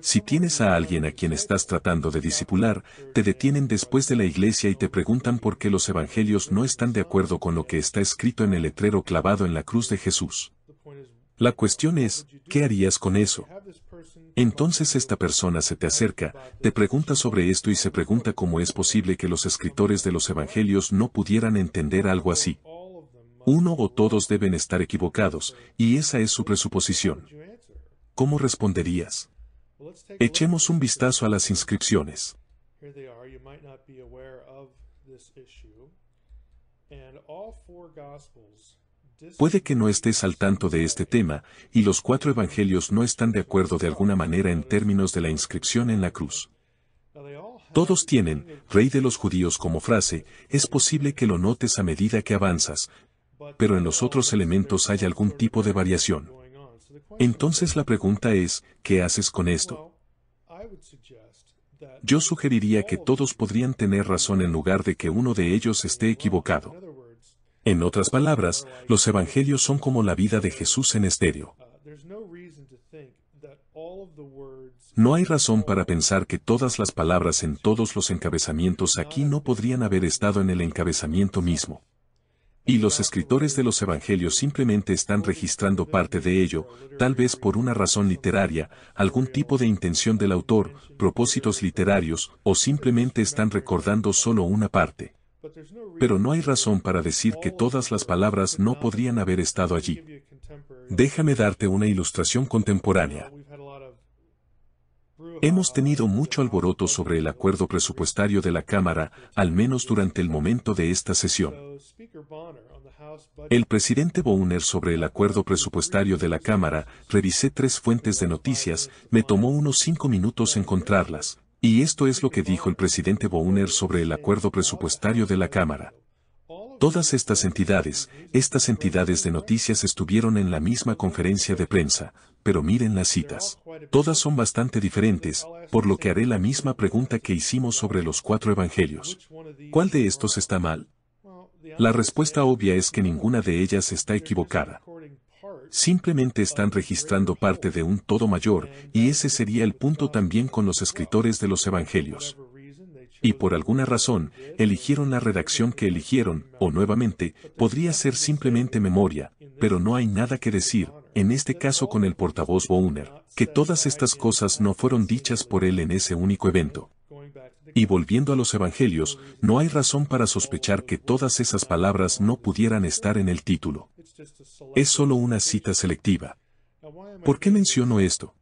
Si tienes a alguien a quien estás tratando de discipular, te detienen después de la iglesia y te preguntan por qué los evangelios no están de acuerdo con lo que está escrito en el letrero clavado en la cruz de Jesús. La cuestión es, ¿qué harías con eso? Entonces esta persona se te acerca, te pregunta sobre esto y se pregunta cómo es posible que los escritores de los evangelios no pudieran entender algo así. Uno o todos deben estar equivocados, y esa es su presuposición. ¿Cómo responderías? Echemos un vistazo a las inscripciones. Puede que no estés al tanto de este tema, y los cuatro evangelios no están de acuerdo de alguna manera en términos de la inscripción en la cruz. Todos tienen, Rey de los Judíos como frase, es posible que lo notes a medida que avanzas, pero en los otros elementos hay algún tipo de variación. Entonces la pregunta es, ¿qué haces con esto? Yo sugeriría que todos podrían tener razón en lugar de que uno de ellos esté equivocado. En otras palabras, los evangelios son como la vida de Jesús en estéreo. Uh, no hay razón para pensar que todas las palabras en todos los encabezamientos aquí no podrían haber estado en el encabezamiento mismo. Y los escritores de los evangelios simplemente están registrando parte de ello, tal vez por una razón literaria, algún tipo de intención del autor, propósitos literarios, o simplemente están recordando solo una parte. Pero no hay razón para decir que todas las palabras no podrían haber estado allí. Déjame darte una ilustración contemporánea. Hemos tenido mucho alboroto sobre el acuerdo presupuestario de la Cámara, al menos durante el momento de esta sesión. El presidente Bowner sobre el acuerdo presupuestario de la Cámara, revisé tres fuentes de noticias, me tomó unos cinco minutos encontrarlas, y esto es lo que dijo el presidente Bowner sobre el acuerdo presupuestario de la Cámara. Todas estas entidades, estas entidades de noticias estuvieron en la misma conferencia de prensa, pero miren las citas. Todas son bastante diferentes, por lo que haré la misma pregunta que hicimos sobre los cuatro evangelios. ¿Cuál de estos está mal? La respuesta obvia es que ninguna de ellas está equivocada. Simplemente están registrando parte de un todo mayor, y ese sería el punto también con los escritores de los evangelios y por alguna razón, eligieron la redacción que eligieron, o nuevamente, podría ser simplemente memoria, pero no hay nada que decir, en este caso con el portavoz Bowner, que todas estas cosas no fueron dichas por él en ese único evento. Y volviendo a los evangelios, no hay razón para sospechar que todas esas palabras no pudieran estar en el título. Es solo una cita selectiva. ¿Por qué menciono esto?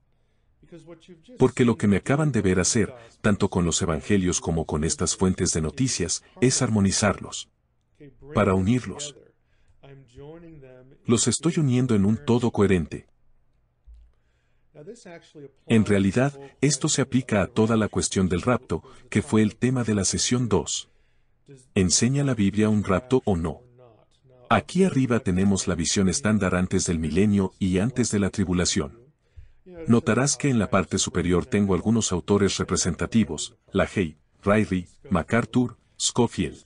Porque lo que me acaban de ver hacer, tanto con los evangelios como con estas fuentes de noticias, es armonizarlos. Para unirlos. Los estoy uniendo en un todo coherente. En realidad, esto se aplica a toda la cuestión del rapto, que fue el tema de la sesión 2. ¿Enseña la Biblia un rapto o no? Aquí arriba tenemos la visión estándar antes del milenio y antes de la tribulación. Notarás que en la parte superior tengo algunos autores representativos, La Lahey, Riley, MacArthur, Schofield.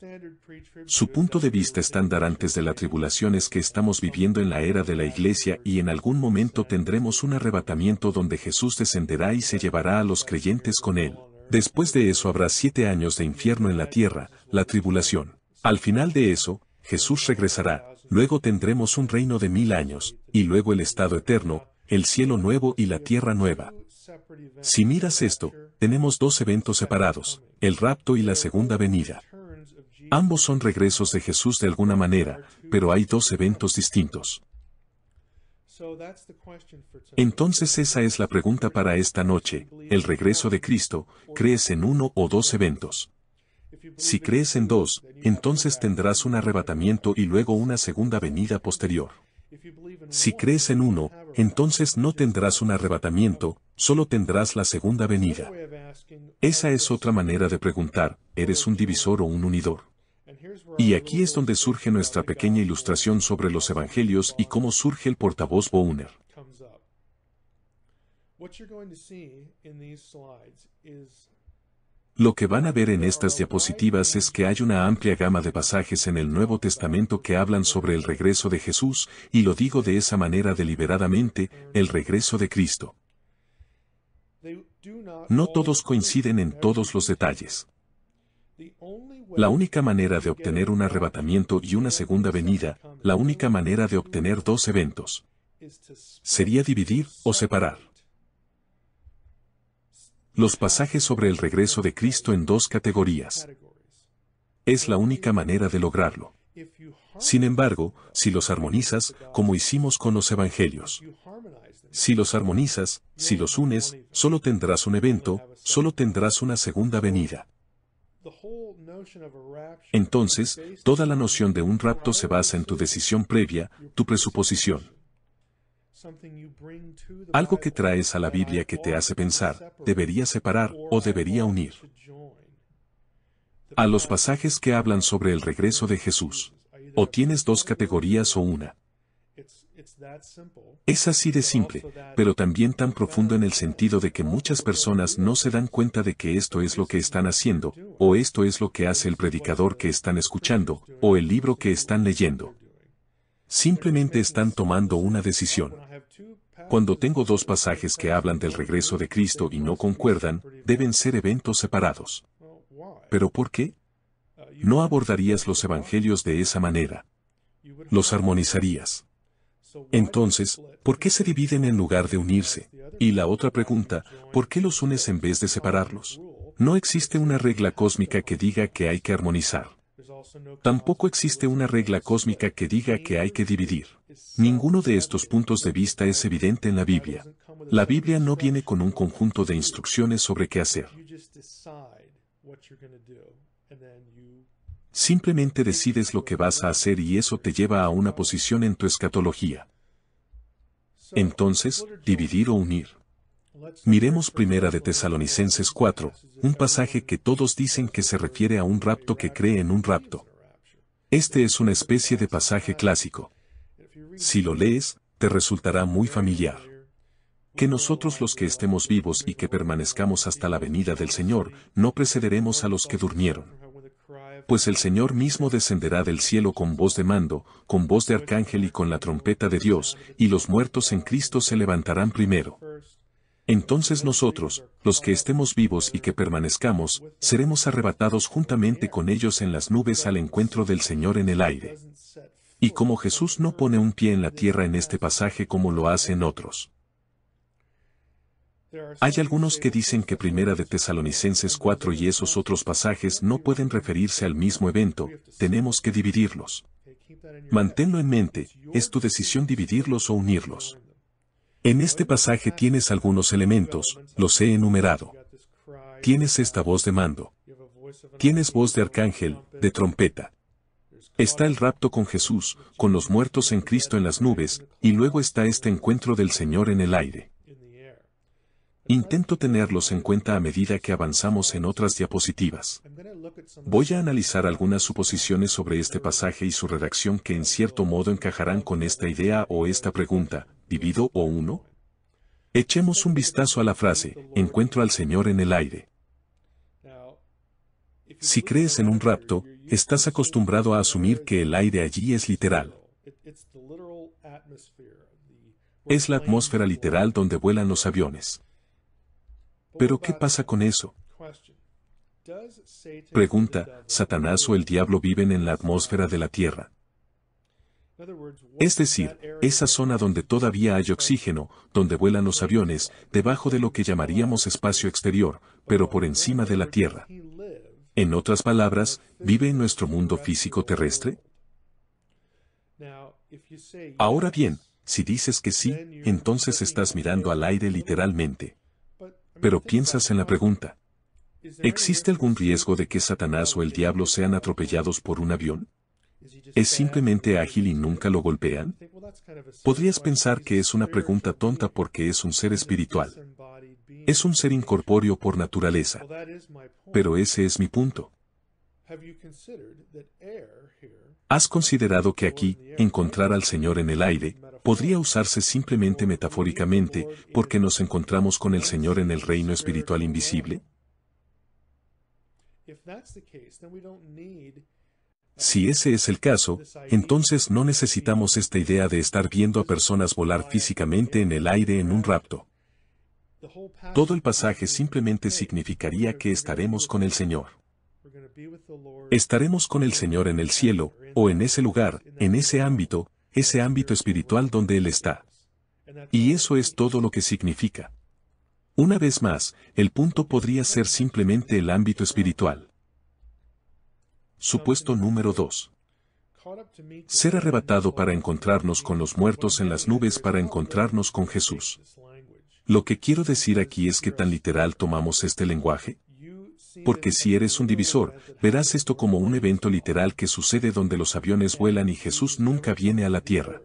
Su punto de vista estándar antes de la tribulación es que estamos viviendo en la era de la iglesia y en algún momento tendremos un arrebatamiento donde Jesús descenderá y se llevará a los creyentes con él. Después de eso habrá siete años de infierno en la tierra, la tribulación. Al final de eso, Jesús regresará, luego tendremos un reino de mil años, y luego el estado eterno, el cielo nuevo y la tierra nueva. Si miras esto, tenemos dos eventos separados, el rapto y la segunda venida. Ambos son regresos de Jesús de alguna manera, pero hay dos eventos distintos. Entonces esa es la pregunta para esta noche, el regreso de Cristo, ¿crees en uno o dos eventos? Si crees en dos, entonces tendrás un arrebatamiento y luego una segunda venida posterior. Si crees en uno, entonces no tendrás un arrebatamiento, solo tendrás la segunda venida. Esa es otra manera de preguntar, ¿eres un divisor o un unidor? Y aquí es donde surge nuestra pequeña ilustración sobre los evangelios y cómo surge el portavoz Bouner. What you're going to see in these slides is lo que van a ver en estas diapositivas es que hay una amplia gama de pasajes en el Nuevo Testamento que hablan sobre el regreso de Jesús, y lo digo de esa manera deliberadamente, el regreso de Cristo. No todos coinciden en todos los detalles. La única manera de obtener un arrebatamiento y una segunda venida, la única manera de obtener dos eventos, sería dividir o separar los pasajes sobre el regreso de Cristo en dos categorías. Es la única manera de lograrlo. Sin embargo, si los armonizas, como hicimos con los evangelios, si los armonizas, si los unes, solo tendrás un evento, solo tendrás una segunda venida. Entonces, toda la noción de un rapto se basa en tu decisión previa, tu presuposición. Algo que traes a la Biblia que te hace pensar, debería separar o debería unir. A los pasajes que hablan sobre el regreso de Jesús. O tienes dos categorías o una. Es así de simple, pero también tan profundo en el sentido de que muchas personas no se dan cuenta de que esto es lo que están haciendo, o esto es lo que hace el predicador que están escuchando, o el libro que están leyendo. Simplemente están tomando una decisión. Cuando tengo dos pasajes que hablan del regreso de Cristo y no concuerdan, deben ser eventos separados. ¿Pero por qué? No abordarías los evangelios de esa manera. Los armonizarías. Entonces, ¿por qué se dividen en lugar de unirse? Y la otra pregunta, ¿por qué los unes en vez de separarlos? No existe una regla cósmica que diga que hay que armonizar. Tampoco existe una regla cósmica que diga que hay que dividir. Ninguno de estos puntos de vista es evidente en la Biblia. La Biblia no viene con un conjunto de instrucciones sobre qué hacer. Simplemente decides lo que vas a hacer y eso te lleva a una posición en tu escatología. Entonces, dividir o unir. Miremos primera de Tesalonicenses 4, un pasaje que todos dicen que se refiere a un rapto que cree en un rapto. Este es una especie de pasaje clásico. Si lo lees, te resultará muy familiar. Que nosotros los que estemos vivos y que permanezcamos hasta la venida del Señor, no precederemos a los que durmieron. Pues el Señor mismo descenderá del cielo con voz de mando, con voz de arcángel y con la trompeta de Dios, y los muertos en Cristo se levantarán primero. Entonces nosotros, los que estemos vivos y que permanezcamos, seremos arrebatados juntamente con ellos en las nubes al encuentro del Señor en el aire. Y como Jesús no pone un pie en la tierra en este pasaje como lo hacen otros. Hay algunos que dicen que Primera de Tesalonicenses 4 y esos otros pasajes no pueden referirse al mismo evento, tenemos que dividirlos. Manténlo en mente, es tu decisión dividirlos o unirlos. En este pasaje tienes algunos elementos, los he enumerado. Tienes esta voz de mando. Tienes voz de arcángel, de trompeta. Está el rapto con Jesús, con los muertos en Cristo en las nubes, y luego está este encuentro del Señor en el aire. Intento tenerlos en cuenta a medida que avanzamos en otras diapositivas. Voy a analizar algunas suposiciones sobre este pasaje y su redacción que en cierto modo encajarán con esta idea o esta pregunta, divido o uno? Echemos un vistazo a la frase, encuentro al Señor en el aire. Si crees en un rapto, estás acostumbrado a asumir que el aire allí es literal. Es la atmósfera literal donde vuelan los aviones. Pero ¿qué pasa con eso? Pregunta, ¿Satanás o el diablo viven en la atmósfera de la Tierra? Es decir, esa zona donde todavía hay oxígeno, donde vuelan los aviones, debajo de lo que llamaríamos espacio exterior, pero por encima de la Tierra. En otras palabras, ¿vive en nuestro mundo físico terrestre? Ahora bien, si dices que sí, entonces estás mirando al aire literalmente. Pero piensas en la pregunta. ¿Existe algún riesgo de que Satanás o el diablo sean atropellados por un avión? ¿Es simplemente ágil y nunca lo golpean? Podrías pensar que es una pregunta tonta porque es un ser espiritual. Es un ser incorpóreo por naturaleza. Pero ese es mi punto. ¿Has considerado que aquí, encontrar al Señor en el aire, podría usarse simplemente metafóricamente porque nos encontramos con el Señor en el reino espiritual invisible? Si ese es el caso, entonces no necesitamos esta idea de estar viendo a personas volar físicamente en el aire en un rapto. Todo el pasaje simplemente significaría que estaremos con el Señor. Estaremos con el Señor en el cielo, o en ese lugar, en ese ámbito, ese ámbito espiritual donde Él está. Y eso es todo lo que significa. Una vez más, el punto podría ser simplemente el ámbito espiritual. Supuesto número 2. Ser arrebatado para encontrarnos con los muertos en las nubes para encontrarnos con Jesús. Lo que quiero decir aquí es que tan literal tomamos este lenguaje. Porque si eres un divisor, verás esto como un evento literal que sucede donde los aviones vuelan y Jesús nunca viene a la tierra.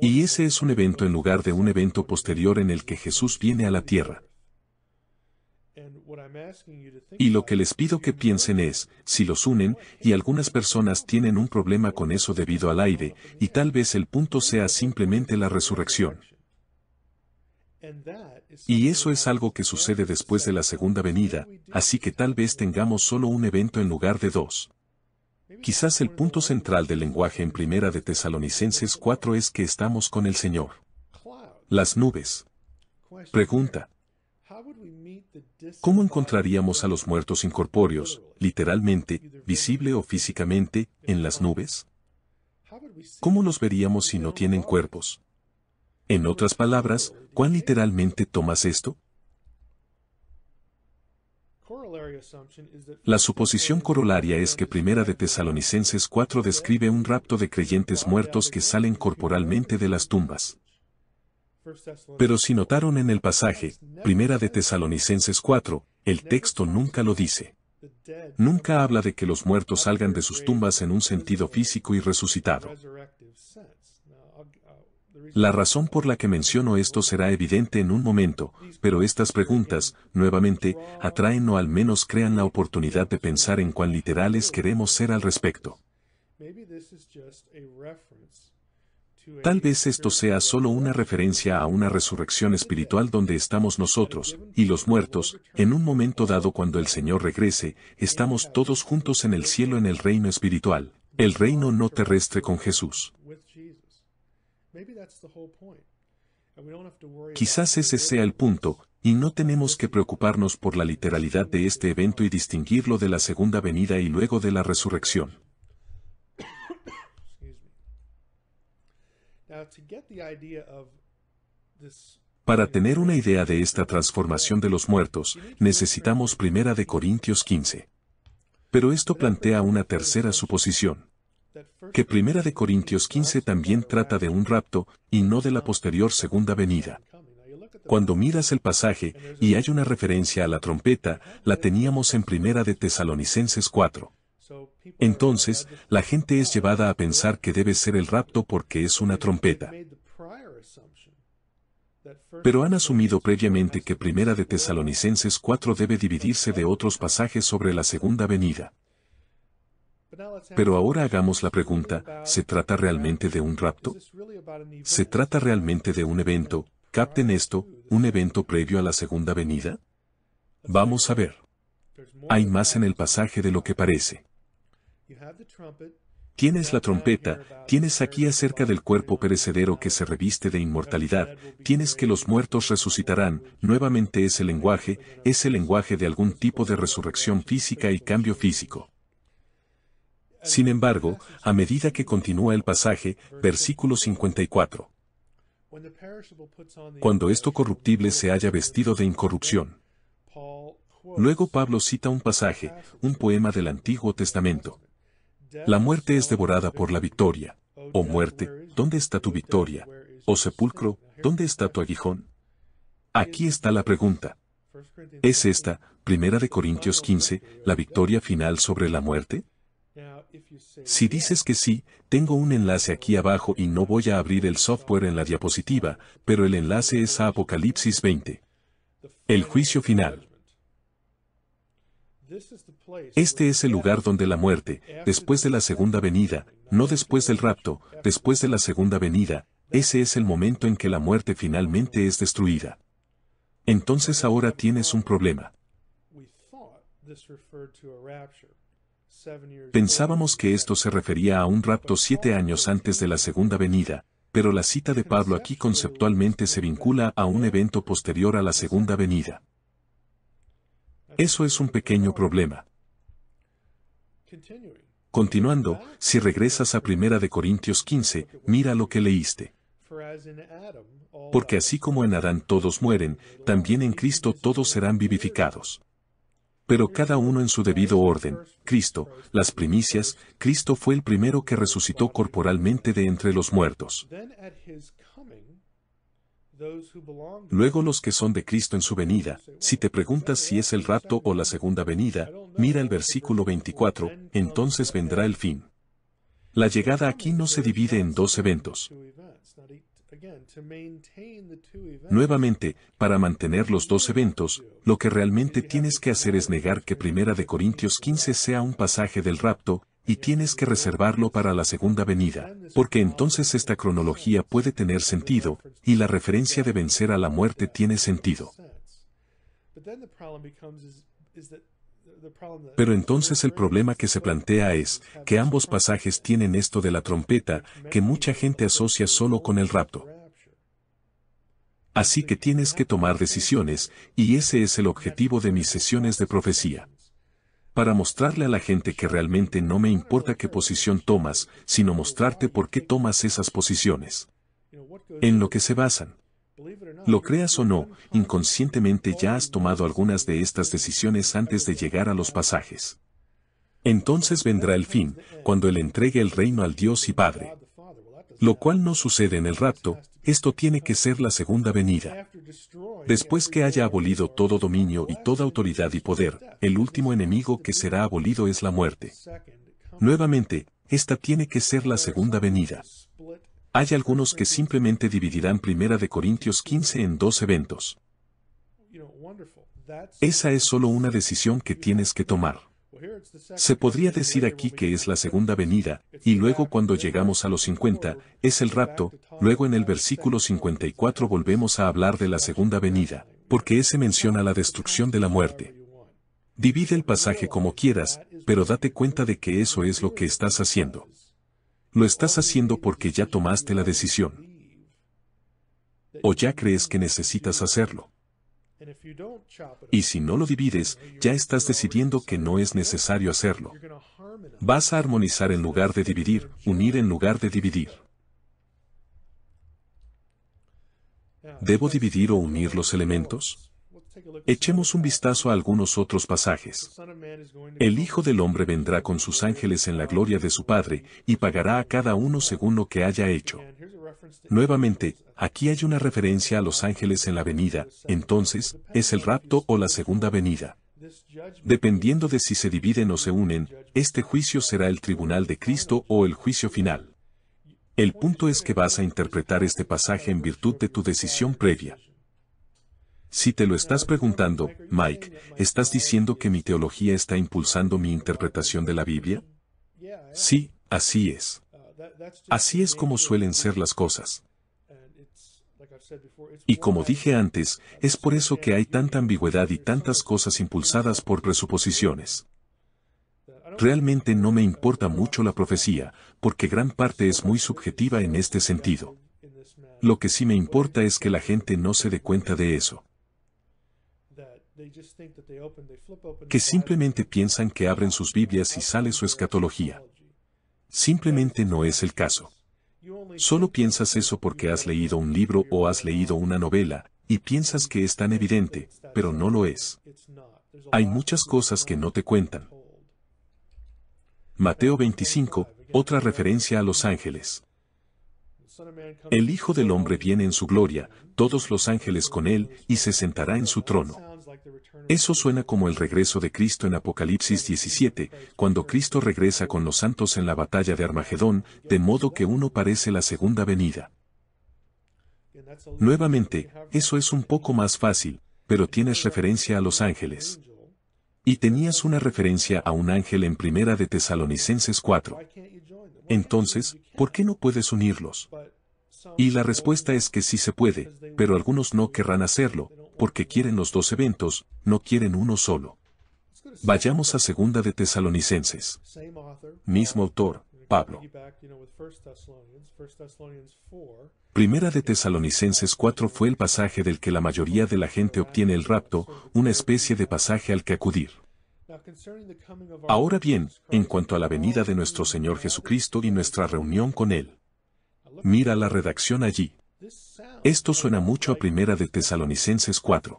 Y ese es un evento en lugar de un evento posterior en el que Jesús viene a la tierra. Y lo que les pido que piensen es, si los unen, y algunas personas tienen un problema con eso debido al aire, y tal vez el punto sea simplemente la resurrección. Y eso es algo que sucede después de la segunda venida, así que tal vez tengamos solo un evento en lugar de dos. Quizás el punto central del lenguaje en primera de Tesalonicenses 4 es que estamos con el Señor. Las nubes. Pregunta, ¿Cómo encontraríamos a los muertos incorpóreos, literalmente, visible o físicamente, en las nubes? ¿Cómo los veríamos si no tienen cuerpos? En otras palabras, ¿cuán literalmente tomas esto? La suposición corolaria es que Primera de Tesalonicenses 4 describe un rapto de creyentes muertos que salen corporalmente de las tumbas. Pero si notaron en el pasaje, Primera de Tesalonicenses 4, el texto nunca lo dice. Nunca habla de que los muertos salgan de sus tumbas en un sentido físico y resucitado. La razón por la que menciono esto será evidente en un momento, pero estas preguntas, nuevamente, atraen o al menos crean la oportunidad de pensar en cuán literales queremos ser al respecto. Tal vez esto sea solo una referencia a una resurrección espiritual donde estamos nosotros, y los muertos, en un momento dado cuando el Señor regrese, estamos todos juntos en el cielo en el reino espiritual, el reino no terrestre con Jesús. Quizás ese sea el punto, y no tenemos que preocuparnos por la literalidad de este evento y distinguirlo de la segunda venida y luego de la resurrección. Para tener una idea de esta transformación de los muertos, necesitamos Primera de Corintios 15. Pero esto plantea una tercera suposición. Que Primera de Corintios 15 también trata de un rapto, y no de la posterior segunda venida. Cuando miras el pasaje, y hay una referencia a la trompeta, la teníamos en Primera de Tesalonicenses 4. Entonces, la gente es llevada a pensar que debe ser el rapto porque es una trompeta. Pero han asumido previamente que Primera de Tesalonicenses 4 debe dividirse de otros pasajes sobre la segunda venida. Pero ahora hagamos la pregunta, ¿se trata realmente de un rapto? ¿Se trata realmente de un evento, capten esto, un evento previo a la segunda venida? Vamos a ver. Hay más en el pasaje de lo que parece. Tienes la trompeta, tienes aquí acerca del cuerpo perecedero que se reviste de inmortalidad, tienes que los muertos resucitarán, nuevamente ese lenguaje, es el lenguaje de algún tipo de resurrección física y cambio físico. Sin embargo, a medida que continúa el pasaje, versículo 54. Cuando esto corruptible se haya vestido de incorrupción. Luego Pablo cita un pasaje, un poema del Antiguo Testamento. La muerte es devorada por la victoria. O oh muerte, ¿dónde está tu victoria? O oh sepulcro, ¿dónde está tu aguijón? Aquí está la pregunta. ¿Es esta, Primera de Corintios 15, la victoria final sobre la muerte? Si dices que sí, tengo un enlace aquí abajo y no voy a abrir el software en la diapositiva, pero el enlace es a Apocalipsis 20. El juicio final. Este es el lugar donde la muerte, después de la segunda venida, no después del rapto, después de la segunda venida, ese es el momento en que la muerte finalmente es destruida. Entonces ahora tienes un problema. Pensábamos que esto se refería a un rapto siete años antes de la segunda venida, pero la cita de Pablo aquí conceptualmente se vincula a un evento posterior a la segunda venida. Eso es un pequeño problema. Continuando, si regresas a 1 Corintios 15, mira lo que leíste. Porque así como en Adán todos mueren, también en Cristo todos serán vivificados. Pero cada uno en su debido orden, Cristo, las primicias, Cristo fue el primero que resucitó corporalmente de entre los muertos. Luego los que son de Cristo en su venida, si te preguntas si es el rapto o la segunda venida, mira el versículo 24, entonces vendrá el fin. La llegada aquí no se divide en dos eventos. E-, Nuevamente, para mantener los dos eventos, lo que realmente tienes que hacer es negar que Primera de Corintios 15 sea un pasaje del rapto, y tienes que reservarlo para la segunda venida, porque entonces esta cronología puede tener sentido, y la referencia de vencer a la muerte tiene sentido. Pero entonces el problema que se plantea es que ambos pasajes tienen esto de la trompeta que mucha gente asocia solo con el rapto. Así que tienes que tomar decisiones, y ese es el objetivo de mis sesiones de profecía para mostrarle a la gente que realmente no me importa qué posición tomas, sino mostrarte por qué tomas esas posiciones. En lo que se basan. Lo creas o no, inconscientemente ya has tomado algunas de estas decisiones antes de llegar a los pasajes. Entonces vendrá el fin, cuando Él entregue el reino al Dios y Padre. Lo cual no sucede en el rapto, esto tiene que ser la segunda venida. Después que haya abolido todo dominio y toda autoridad y poder, el último enemigo que será abolido es la muerte. Nuevamente, esta tiene que ser la segunda venida. Hay algunos que simplemente dividirán Primera de Corintios 15 en dos eventos. Esa es solo una decisión que tienes que tomar. Se podría decir aquí que es la segunda venida, y luego cuando llegamos a los 50, es el rapto, luego en el versículo 54 volvemos a hablar de la segunda venida, porque ese menciona la destrucción de la muerte. Divide el pasaje como quieras, pero date cuenta de que eso es lo que estás haciendo. Lo estás haciendo porque ya tomaste la decisión. O ya crees que necesitas hacerlo. Y si no lo divides, ya estás decidiendo que no es necesario hacerlo. Vas a armonizar en lugar de dividir, unir en lugar de dividir. ¿Debo dividir o unir los elementos? Echemos un vistazo a algunos otros pasajes. El Hijo del Hombre vendrá con sus ángeles en la gloria de su Padre, y pagará a cada uno según lo que haya hecho. Nuevamente, aquí hay una referencia a los ángeles en la venida, entonces, es el rapto o la segunda venida. Dependiendo de si se dividen o se unen, este juicio será el tribunal de Cristo o el juicio final. El punto es que vas a interpretar este pasaje en virtud de tu decisión previa. Si te lo estás preguntando, Mike, ¿estás diciendo que mi teología está impulsando mi interpretación de la Biblia? Sí, así es. Así es como suelen ser las cosas. Y como dije antes, es por eso que hay tanta ambigüedad y tantas cosas impulsadas por presuposiciones. Realmente no me importa mucho la profecía, porque gran parte es muy subjetiva en este sentido. Lo que sí me importa es que la gente no se dé cuenta de eso que simplemente piensan que abren sus Biblias y sale su escatología. Simplemente no es el caso. Solo piensas eso porque has leído un libro o has leído una novela, y piensas que es tan evidente, pero no lo es. Hay muchas cosas que no te cuentan. Mateo 25, otra referencia a los ángeles. El Hijo del Hombre viene en su gloria, todos los ángeles con él, y se sentará en su trono. Eso suena como el regreso de Cristo en Apocalipsis 17, cuando Cristo regresa con los santos en la batalla de Armagedón, de modo que uno parece la segunda venida. Nuevamente, eso es un poco más fácil, pero tienes referencia a los ángeles. Y tenías una referencia a un ángel en primera de Tesalonicenses 4. Entonces, ¿por qué no puedes unirlos? Y la respuesta es que sí se puede, pero algunos no querrán hacerlo, porque quieren los dos eventos, no quieren uno solo. Vayamos a segunda de Tesalonicenses. Mismo autor, Pablo. Primera de Tesalonicenses 4 fue el pasaje del que la mayoría de la gente obtiene el rapto, una especie de pasaje al que acudir. Ahora bien, en cuanto a la venida de nuestro Señor Jesucristo y nuestra reunión con Él, mira la redacción allí. Esto suena mucho a Primera de Tesalonicenses 4.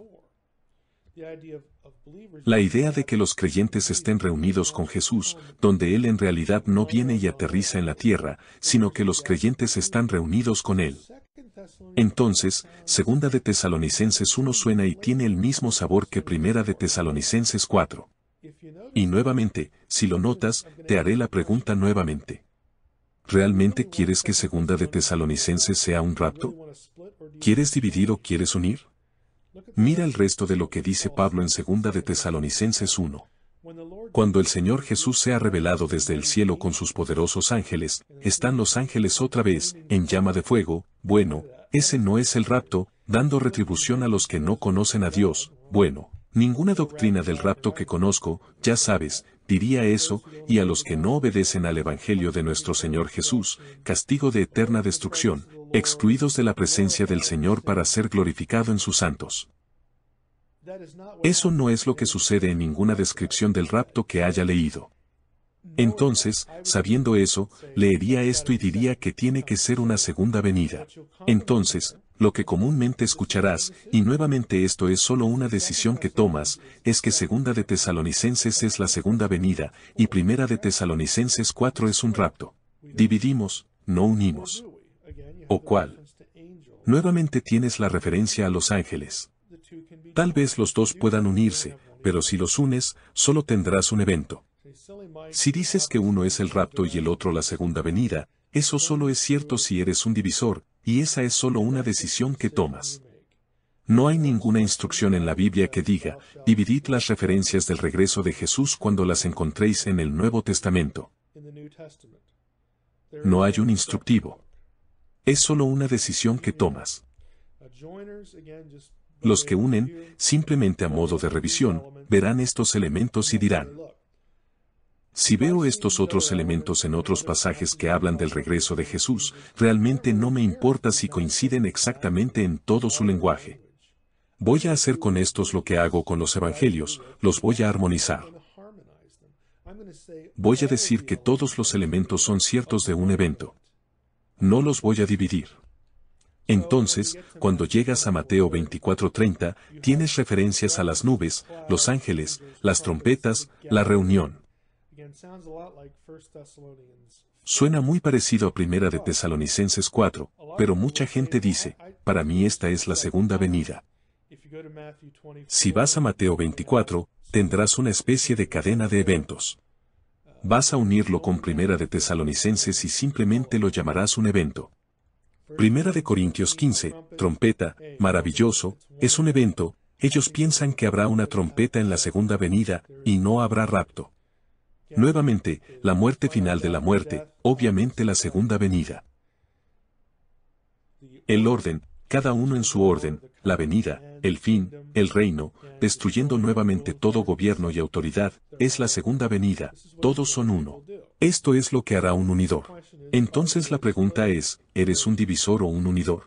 La idea de que los creyentes estén reunidos con Jesús, donde Él en realidad no viene y aterriza en la tierra, sino que los creyentes están reunidos con Él. Entonces, Segunda de Tesalonicenses 1 suena y tiene el mismo sabor que Primera de Tesalonicenses 4. Y nuevamente, si lo notas, te haré la pregunta nuevamente. ¿Realmente quieres que Segunda de Tesalonicenses sea un rapto? ¿Quieres dividir o quieres unir? Mira el resto de lo que dice Pablo en Segunda de Tesalonicenses 1. Cuando el Señor Jesús sea revelado desde el cielo con sus poderosos ángeles, están los ángeles otra vez, en llama de fuego, bueno, ese no es el rapto, dando retribución a los que no conocen a Dios, bueno, ninguna doctrina del rapto que conozco, ya sabes, diría eso, y a los que no obedecen al Evangelio de nuestro Señor Jesús, castigo de eterna destrucción, excluidos de la presencia del Señor para ser glorificado en sus santos. Eso no es lo que sucede en ninguna descripción del rapto que haya leído. Entonces, sabiendo eso, leería esto y diría que tiene que ser una segunda venida. Entonces, lo que comúnmente escucharás, y nuevamente esto es solo una decisión que tomas, es que segunda de Tesalonicenses es la segunda venida, y primera de Tesalonicenses 4 es un rapto. Dividimos, no unimos. ¿O cuál? Nuevamente tienes la referencia a los ángeles. Tal vez los dos puedan unirse, pero si los unes, solo tendrás un evento. Si dices que uno es el rapto y el otro la segunda venida, eso solo es cierto si eres un divisor, y esa es solo una decisión que tomas. No hay ninguna instrucción en la Biblia que diga, dividid las referencias del regreso de Jesús cuando las encontréis en el Nuevo Testamento. No hay un instructivo. Es solo una decisión que tomas. Los que unen, simplemente a modo de revisión, verán estos elementos y dirán, si veo estos otros elementos en otros pasajes que hablan del regreso de Jesús, realmente no me importa si coinciden exactamente en todo su lenguaje. Voy a hacer con estos lo que hago con los evangelios, los voy a armonizar. Voy a decir que todos los elementos son ciertos de un evento. No los voy a dividir. Entonces, cuando llegas a Mateo 24:30, tienes referencias a las nubes, los ángeles, las trompetas, la reunión. Suena muy parecido a Primera de Tesalonicenses 4, pero mucha gente dice, para mí esta es la segunda venida. Si vas a Mateo 24, tendrás una especie de cadena de eventos. Vas a unirlo con Primera de Tesalonicenses y simplemente lo llamarás un evento. Primera de Corintios 15, trompeta, maravilloso, es un evento, ellos piensan que habrá una trompeta en la segunda venida, y no habrá rapto. Nuevamente, la muerte final de la muerte, obviamente la segunda venida. El orden, cada uno en su orden, la venida, el fin, el reino, destruyendo nuevamente todo gobierno y autoridad, es la segunda venida, todos son uno. Esto es lo que hará un unidor. Entonces la pregunta es, ¿eres un divisor o un unidor?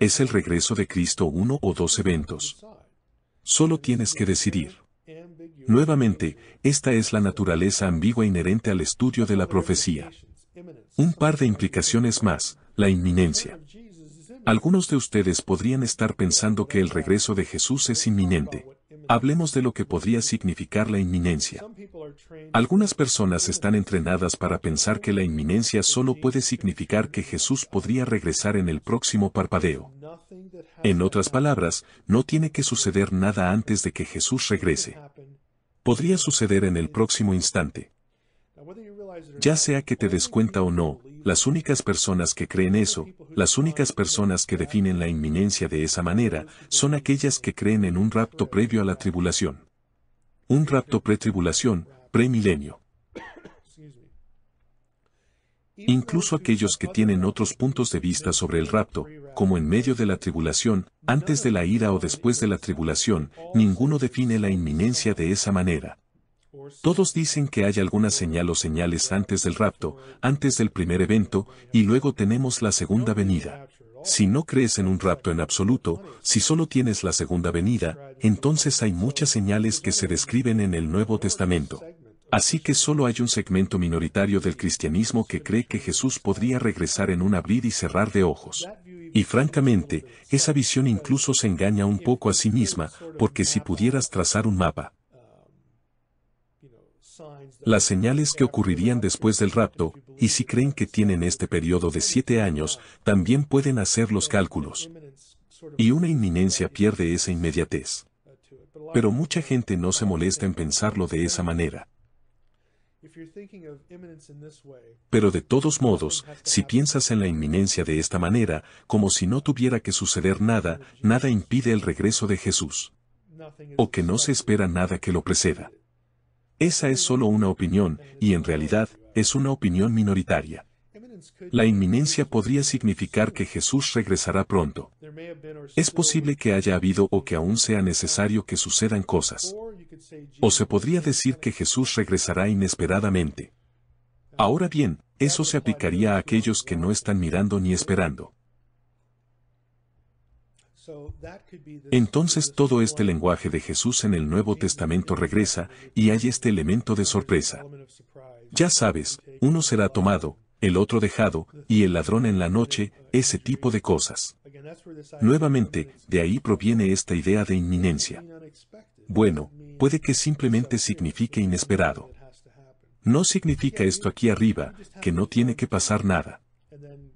¿Es el regreso de Cristo uno o dos eventos? Solo tienes que decidir. Nuevamente, esta es la naturaleza ambigua inherente al estudio de la profecía. Un par de implicaciones más, la inminencia. Algunos de ustedes podrían estar pensando que el regreso de Jesús es inminente. Hablemos de lo que podría significar la inminencia. Algunas personas están entrenadas para pensar que la inminencia solo puede significar que Jesús podría regresar en el próximo parpadeo. En otras palabras, no tiene que suceder nada antes de que Jesús regrese podría suceder en el próximo instante. Ya sea que te des cuenta o no, las únicas personas que creen eso, las únicas personas que definen la inminencia de esa manera, son aquellas que creen en un rapto previo a la tribulación. Un rapto pretribulación, premilenio. Incluso aquellos que tienen otros puntos de vista sobre el rapto, como en medio de la tribulación, antes de la ira o después de la tribulación, ninguno define la inminencia de esa manera. Todos dicen que hay alguna señal o señales antes del rapto, antes del primer evento, y luego tenemos la segunda venida. Si no crees en un rapto en absoluto, si solo tienes la segunda venida, entonces hay muchas señales que se describen en el Nuevo Testamento. Así que solo hay un segmento minoritario del cristianismo que cree que Jesús podría regresar en un abrir y cerrar de ojos. Y francamente, esa visión incluso se engaña un poco a sí misma, porque si pudieras trazar un mapa, las señales que ocurrirían después del rapto, y si creen que tienen este periodo de siete años, también pueden hacer los cálculos. Y una inminencia pierde esa inmediatez. Pero mucha gente no se molesta en pensarlo de esa manera. Pero de todos modos, si piensas en la inminencia de esta manera, como si no tuviera que suceder nada, nada impide el regreso de Jesús. O que no se espera nada que lo preceda. Esa es solo una opinión, y en realidad, es una opinión minoritaria. La inminencia podría significar que Jesús regresará pronto. Es posible que haya habido o que aún sea necesario que sucedan cosas. O se podría decir que Jesús regresará inesperadamente. Ahora bien, eso se aplicaría a aquellos que no están mirando ni esperando. Entonces todo este lenguaje de Jesús en el Nuevo Testamento regresa, y hay este elemento de sorpresa. Ya sabes, uno será tomado, el otro dejado, y el ladrón en la noche, ese tipo de cosas. Nuevamente, de ahí proviene esta idea de inminencia. Bueno, puede que simplemente signifique inesperado. No significa esto aquí arriba, que no tiene que pasar nada.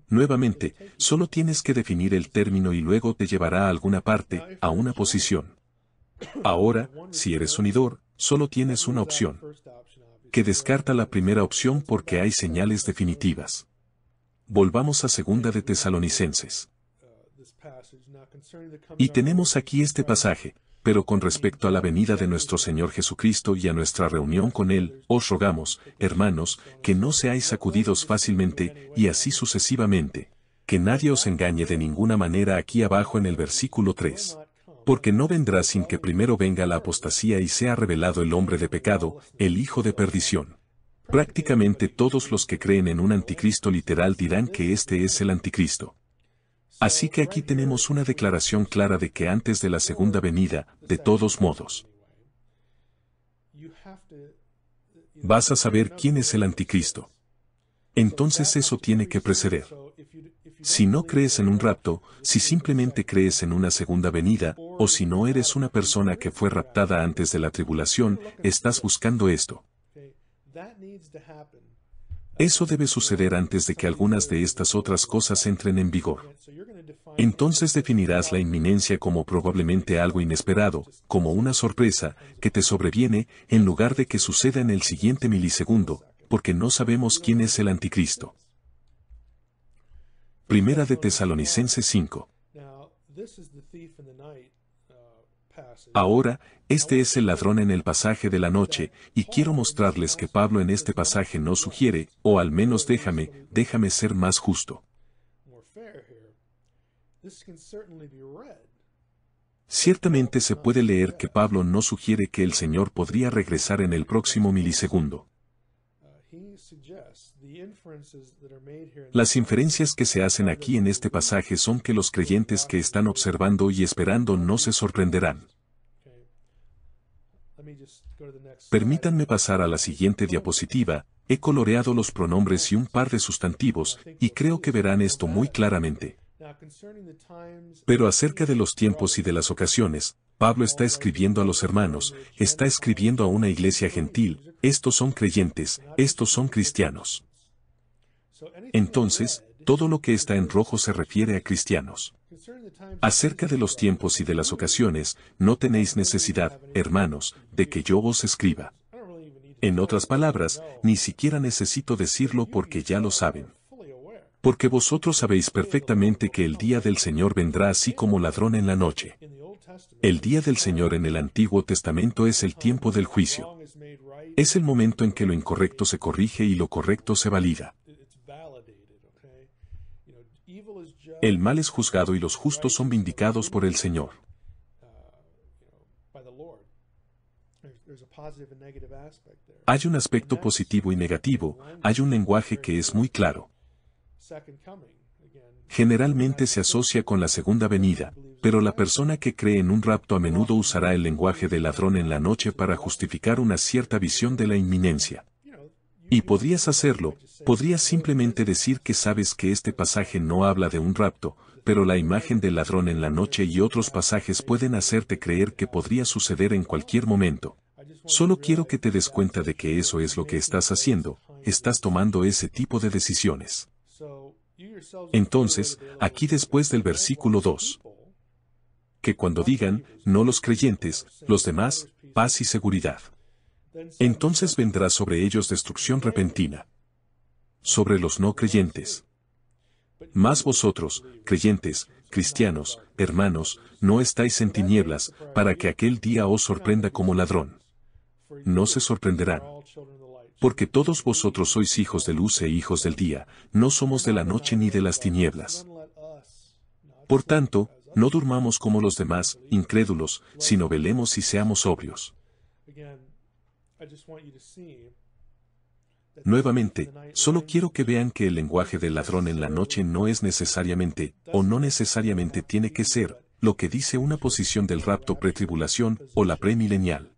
Nuevamente, solo tienes que definir el término y luego te llevará a alguna parte, a una posición. Ahora, si eres unidor, solo tienes una opción que descarta la primera opción porque hay señales definitivas. Volvamos a segunda de Tesalonicenses. Y tenemos aquí este pasaje, pero con respecto a la venida de nuestro Señor Jesucristo y a nuestra reunión con Él, os rogamos, hermanos, que no seáis sacudidos fácilmente, y así sucesivamente, que nadie os engañe de ninguna manera aquí abajo en el versículo 3. Porque no vendrá sin que primero venga la apostasía y sea revelado el hombre de pecado, el hijo de perdición. Prácticamente todos los que creen en un anticristo literal dirán que este es el anticristo. Así que aquí tenemos una declaración clara de que antes de la segunda venida, de todos modos, vas a saber quién es el anticristo. Entonces eso tiene que preceder. Si no crees en un rapto, si simplemente crees en una segunda venida, o si no eres una persona que fue raptada antes de la tribulación, estás buscando esto. Eso debe suceder antes de que algunas de estas otras cosas entren en vigor. Entonces definirás la inminencia como probablemente algo inesperado, como una sorpresa, que te sobreviene, en lugar de que suceda en el siguiente milisegundo, porque no sabemos quién es el anticristo. Primera de Tesalonicenses 5. Ahora, este es el ladrón en el pasaje de la noche, y quiero mostrarles que Pablo en este pasaje no sugiere, o al menos déjame, déjame ser más justo. Ciertamente se puede leer que Pablo no sugiere que el Señor podría regresar en el próximo milisegundo. Las inferencias que se hacen aquí en este pasaje son que los creyentes que están observando y esperando no se sorprenderán. Permítanme pasar a la siguiente diapositiva, he coloreado los pronombres y un par de sustantivos, y creo que verán esto muy claramente. Pero acerca de los tiempos y de las ocasiones, Pablo está escribiendo a los hermanos, está escribiendo a una iglesia gentil, estos son creyentes, estos son cristianos. Entonces, todo lo que está en rojo se refiere a cristianos. Acerca de los tiempos y de las ocasiones, no tenéis necesidad, hermanos, de que yo os escriba. En otras palabras, ni siquiera necesito decirlo porque ya lo saben. Porque vosotros sabéis perfectamente que el día del Señor vendrá así como ladrón en la noche. El día del Señor en el Antiguo Testamento es el tiempo del juicio. Es el momento en que lo incorrecto se corrige y lo correcto se valida. El mal es juzgado y los justos son vindicados por el Señor. Hay un aspecto positivo y negativo, hay un lenguaje que es muy claro. Generalmente se asocia con la segunda venida, pero la persona que cree en un rapto a menudo usará el lenguaje del ladrón en la noche para justificar una cierta visión de la inminencia. Y podrías hacerlo, podrías simplemente decir que sabes que este pasaje no habla de un rapto, pero la imagen del ladrón en la noche y otros pasajes pueden hacerte creer que podría suceder en cualquier momento. Solo quiero que te des cuenta de que eso es lo que estás haciendo, estás tomando ese tipo de decisiones. Entonces, aquí después del versículo 2, que cuando digan, no los creyentes, los demás, paz y seguridad entonces vendrá sobre ellos destrucción repentina. Sobre los no creyentes. Mas vosotros, creyentes, cristianos, hermanos, no estáis en tinieblas, para que aquel día os sorprenda como ladrón. No se sorprenderán. Porque todos vosotros sois hijos de luz e hijos del día, no somos de la noche ni de las tinieblas. Por tanto, no durmamos como los demás, incrédulos, sino velemos y seamos sobrios. Nuevamente, solo quiero que vean que el lenguaje del ladrón en la noche no es necesariamente, o no necesariamente tiene que ser, lo que dice una posición del rapto pretribulación o la premilenial.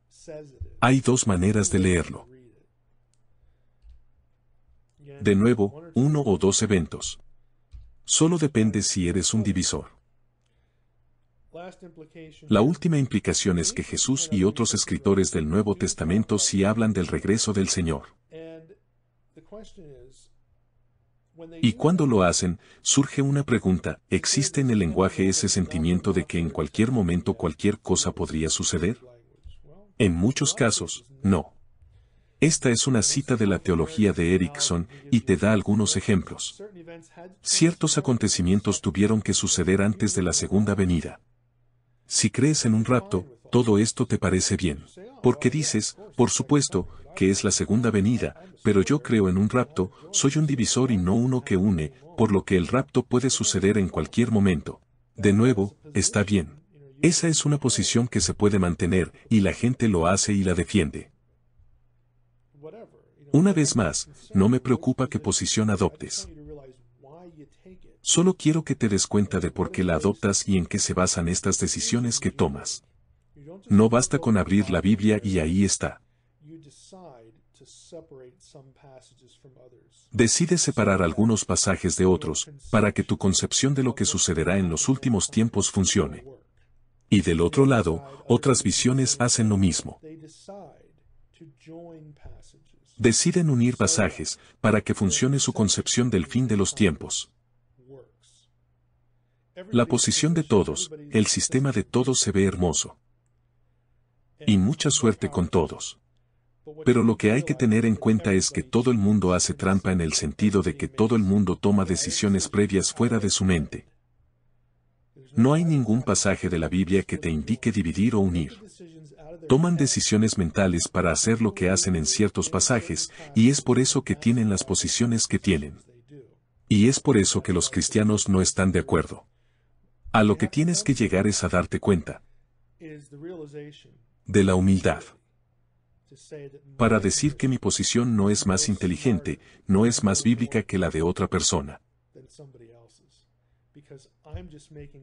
Hay dos maneras de leerlo. De nuevo, uno o dos eventos. Solo depende si eres un divisor. La última implicación es que Jesús y otros escritores del Nuevo Testamento sí hablan del regreso del Señor. Y cuando lo hacen, surge una pregunta, ¿existe en el lenguaje ese sentimiento de que en cualquier momento cualquier cosa podría suceder? En muchos casos, no. Esta es una cita de la teología de Erickson y te da algunos ejemplos. Ciertos acontecimientos tuvieron que suceder antes de la segunda venida. Si crees en un rapto, todo esto te parece bien. Porque dices, por supuesto, que es la segunda venida, pero yo creo en un rapto, soy un divisor y no uno que une, por lo que el rapto puede suceder en cualquier momento. De nuevo, está bien. Esa es una posición que se puede mantener, y la gente lo hace y la defiende. Una vez más, no me preocupa qué posición adoptes. Solo quiero que te des cuenta de por qué la adoptas y en qué se basan estas decisiones que tomas. No basta con abrir la Biblia y ahí está. Decide separar algunos pasajes de otros, para que tu concepción de lo que sucederá en los últimos tiempos funcione. Y del otro lado, otras visiones hacen lo mismo. Deciden unir pasajes, para que funcione su concepción del fin de los tiempos la posición de todos, el sistema de todos se ve hermoso. Y mucha suerte con todos. Pero lo que hay que tener en cuenta es que todo el mundo hace trampa en el sentido de que todo el mundo toma decisiones previas fuera de su mente. No hay ningún pasaje de la Biblia que te indique dividir o unir. Toman decisiones mentales para hacer lo que hacen en ciertos pasajes, y es por eso que tienen las posiciones que tienen. Y es por eso que los cristianos no están de acuerdo. A lo que tienes que llegar es a darte cuenta de la humildad. Para decir que mi posición no es más inteligente, no es más bíblica que la de otra persona.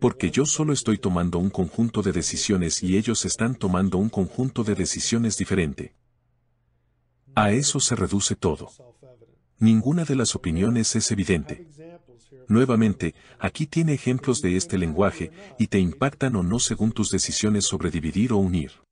Porque yo solo estoy tomando un conjunto de decisiones y ellos están tomando un conjunto de decisiones diferente. A eso se reduce todo. Ninguna de las opiniones es evidente. Nuevamente, aquí tiene ejemplos de este lenguaje, y te impactan o no según tus decisiones sobre dividir o unir.